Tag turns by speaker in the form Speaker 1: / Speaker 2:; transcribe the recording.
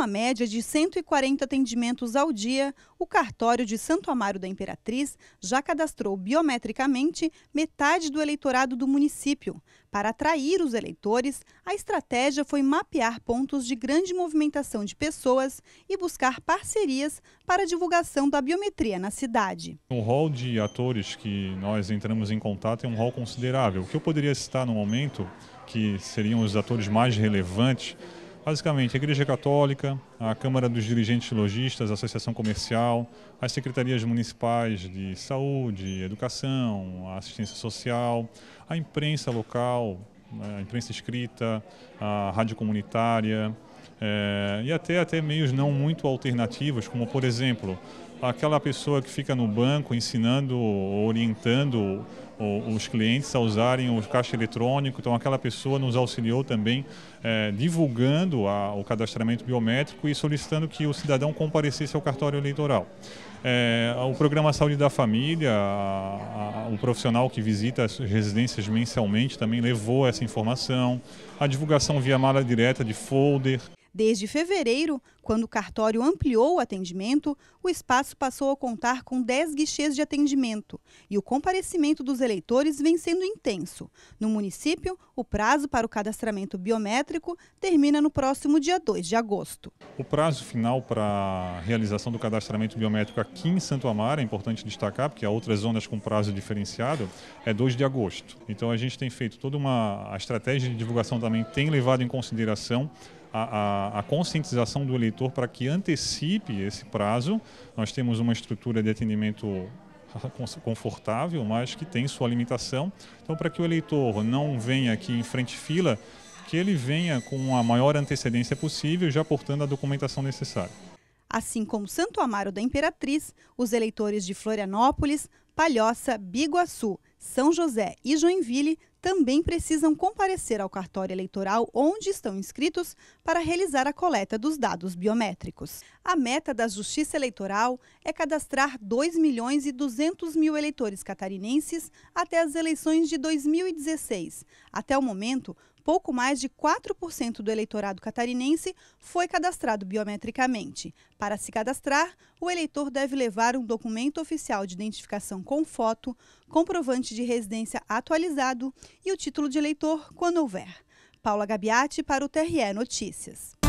Speaker 1: uma média de 140 atendimentos ao dia, o cartório de Santo Amaro da Imperatriz já cadastrou biometricamente metade do eleitorado do município. Para atrair os eleitores, a estratégia foi mapear pontos de grande movimentação de pessoas e buscar parcerias para a divulgação da biometria na cidade.
Speaker 2: O rol de atores que nós entramos em contato é um rol considerável. O que eu poderia citar no momento, que seriam os atores mais relevantes, Basicamente, a Igreja Católica, a Câmara dos Dirigentes Logistas, a Associação Comercial, as secretarias municipais de saúde, educação, assistência social, a imprensa local, né, a imprensa escrita, a rádio comunitária é, e até, até meios não muito alternativos, como por exemplo aquela pessoa que fica no banco ensinando, orientando os clientes a usarem o caixa eletrônico. Então, aquela pessoa nos auxiliou também eh, divulgando a, o cadastramento biométrico e solicitando que o cidadão comparecesse ao cartório eleitoral. Eh, o programa Saúde da Família, a, a, o profissional que visita as residências mensalmente também levou essa informação. A divulgação via mala direta de folder.
Speaker 1: Desde fevereiro, quando o cartório ampliou o atendimento, o espaço passou a contar com 10 guichês de atendimento e o comparecimento dos eleitores eleitores vem sendo intenso. No município, o prazo para o cadastramento biométrico termina no próximo dia 2 de agosto.
Speaker 2: O prazo final para a realização do cadastramento biométrico aqui em Santo Amaro, é importante destacar, porque há outras zonas com prazo diferenciado, é 2 de agosto. Então a gente tem feito toda uma a estratégia de divulgação também, tem levado em consideração a, a, a, conscientização do eleitor para que antecipe esse prazo. Nós temos uma estrutura de atendimento confortável, mas que tem sua limitação. Então, para que o eleitor não venha aqui em frente fila, que ele venha com a maior antecedência possível, já portando a documentação necessária.
Speaker 1: Assim como Santo Amaro da Imperatriz, os eleitores de Florianópolis, Palhoça, Biguaçu, São José e Joinville também precisam comparecer ao cartório eleitoral onde estão inscritos para realizar a coleta dos dados biométricos. A meta da Justiça Eleitoral é cadastrar 2 milhões e 200 mil eleitores catarinenses até as eleições de 2016. Até o momento, pouco mais de 4% do eleitorado catarinense foi cadastrado biometricamente. Para se cadastrar, o eleitor deve levar um documento oficial de identificação com foto, comprovante de residência atualizado e o título de eleitor, quando houver. Paula Gabiati para o TRE Notícias.